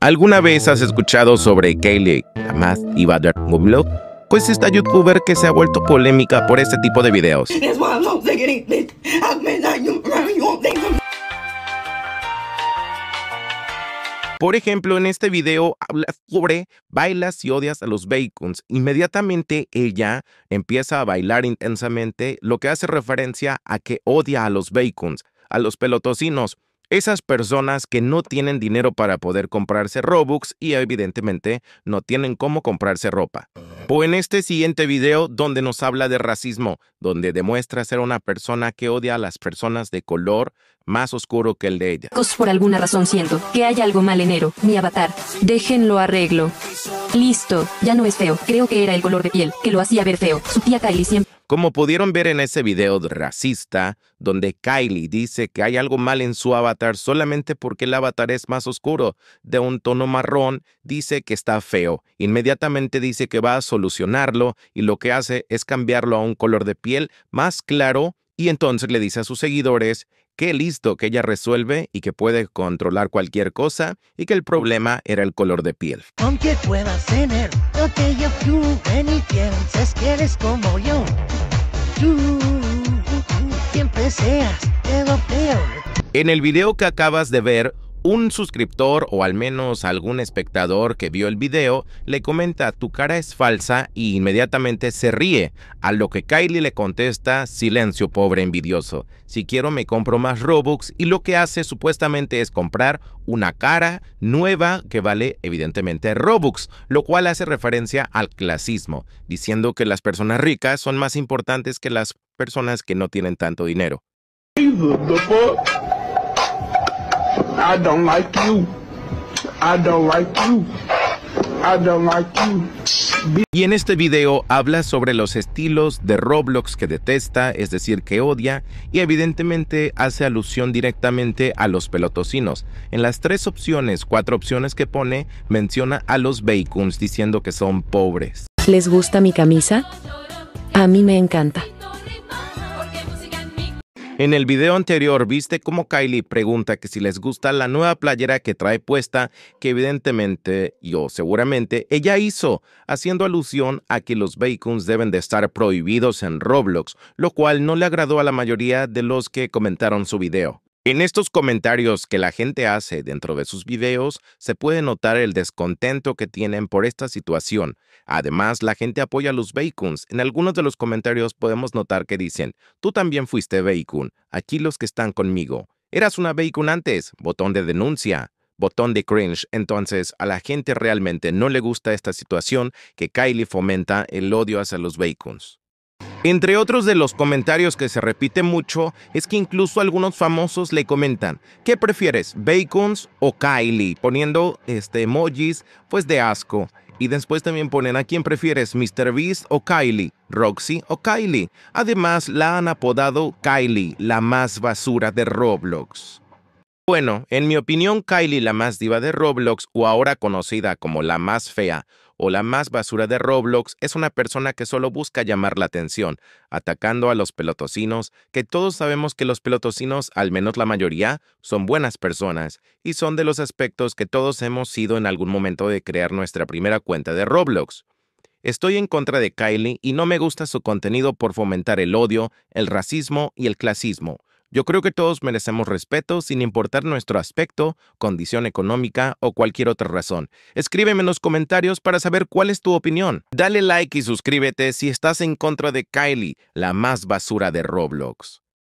¿Alguna vez has escuchado sobre Kaylee Jamás y Badr Mublo? Pues esta youtuber que se ha vuelto polémica por este tipo de videos. Por ejemplo, en este video habla sobre bailas y odias a los bacons. Inmediatamente ella empieza a bailar intensamente, lo que hace referencia a que odia a los bacons, a los pelotocinos. Esas personas que no tienen dinero para poder comprarse Robux y evidentemente no tienen cómo comprarse ropa. O en este siguiente video donde nos habla de racismo, donde demuestra ser una persona que odia a las personas de color más oscuro que el de ella. Por alguna razón siento que hay algo mal en Ero, mi avatar. Déjenlo arreglo. Listo, ya no es feo. Creo que era el color de piel que lo hacía ver feo. Su tía Kylie siempre... Como pudieron ver en ese video racista, donde Kylie dice que hay algo mal en su avatar solamente porque el avatar es más oscuro, de un tono marrón, dice que está feo. Inmediatamente dice que va a solucionarlo y lo que hace es cambiarlo a un color de piel más claro y entonces le dice a sus seguidores que listo, que ella resuelve y que puede controlar cualquier cosa y que el problema era el color de piel. Aunque puedas como yo. Tú seas peor. En el video que acabas de ver, un suscriptor o al menos algún espectador que vio el video le comenta tu cara es falsa y inmediatamente se ríe, a lo que Kylie le contesta silencio pobre envidioso, si quiero me compro más Robux y lo que hace supuestamente es comprar una cara nueva que vale evidentemente Robux, lo cual hace referencia al clasismo, diciendo que las personas ricas son más importantes que las personas que no tienen tanto dinero. I don't like you. I don't like you. I don't like you. Y en este video habla sobre los estilos de Roblox que detesta, es decir, que odia, y evidentemente hace alusión directamente a los pelotocinos. En las tres opciones, cuatro opciones que pone, menciona a los Bacons diciendo que son pobres. ¿Les gusta mi camisa? A mí me encanta. En el video anterior viste cómo Kylie pregunta que si les gusta la nueva playera que trae puesta, que evidentemente, yo seguramente, ella hizo, haciendo alusión a que los bacons deben de estar prohibidos en Roblox, lo cual no le agradó a la mayoría de los que comentaron su video. En estos comentarios que la gente hace dentro de sus videos, se puede notar el descontento que tienen por esta situación. Además, la gente apoya a los Bacons. En algunos de los comentarios podemos notar que dicen, tú también fuiste Bacon, aquí los que están conmigo. Eras una Bacon antes, botón de denuncia botón de cringe. Entonces, a la gente realmente no le gusta esta situación que Kylie fomenta el odio hacia los bacons. Entre otros de los comentarios que se repite mucho es que incluso algunos famosos le comentan, ¿qué prefieres, Bacons o Kylie? Poniendo este, emojis pues de asco. Y después también ponen a quién prefieres, Mr. Beast o Kylie, Roxy o Kylie. Además, la han apodado Kylie, la más basura de Roblox. Bueno, en mi opinión, Kylie, la más diva de Roblox, o ahora conocida como la más fea o la más basura de Roblox, es una persona que solo busca llamar la atención, atacando a los pelotocinos, que todos sabemos que los pelotocinos, al menos la mayoría, son buenas personas, y son de los aspectos que todos hemos sido en algún momento de crear nuestra primera cuenta de Roblox. Estoy en contra de Kylie y no me gusta su contenido por fomentar el odio, el racismo y el clasismo. Yo creo que todos merecemos respeto sin importar nuestro aspecto, condición económica o cualquier otra razón. Escríbeme en los comentarios para saber cuál es tu opinión. Dale like y suscríbete si estás en contra de Kylie, la más basura de Roblox.